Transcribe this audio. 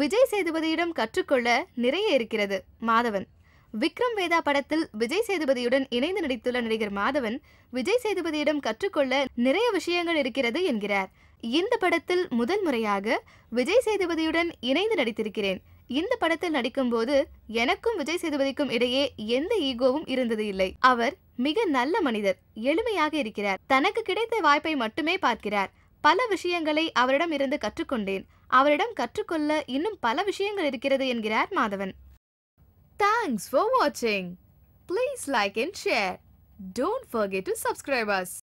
விஜய் சேதுபதியிடம் கற்றுக்கொள்ள நிறைய இருக்கிறது மாதவன் விக்ரம் வேதா படத்தில் விஜய் சேதுபதியுடன் இணைந்து நடித்துள்ள நடிகர் மாதவன் விஜய் சேதுபதியிடம் கற்றுக்கொள்ள நிறைய விஷயங்கள் இருக்கிறது என்கிறார் இந்த படத்தில் முதல் முறையாக விஜய் சேதுபதியுடன் இணைந்து நடித்திருக்கிறேன் இந்த படத்தில் நடிக்கும்போது எனக்கும் விஜய் சேதுபதிக்கும் இடையே எந்த ஈகோவும் இருந்தது இல்லை அவர் மிக நல்ல மனிதர் எளிமையாக இருக்கிறார் தனக்கு கிடைத்த வாய்ப்பை மட்டுமே பார்க்கிறார் பல விஷயங்களை அவரிடம் இருந்து கற்றுக்கொண்டேன் அவரிடம் கற்றுக்கொள்ள இன்னும் பல விஷயங்கள் இருக்கிறது என்கிறார் மாதவன் தேங்க்ஸ் ஃபார் வாட்சிங் please like and share don't forget to subscribers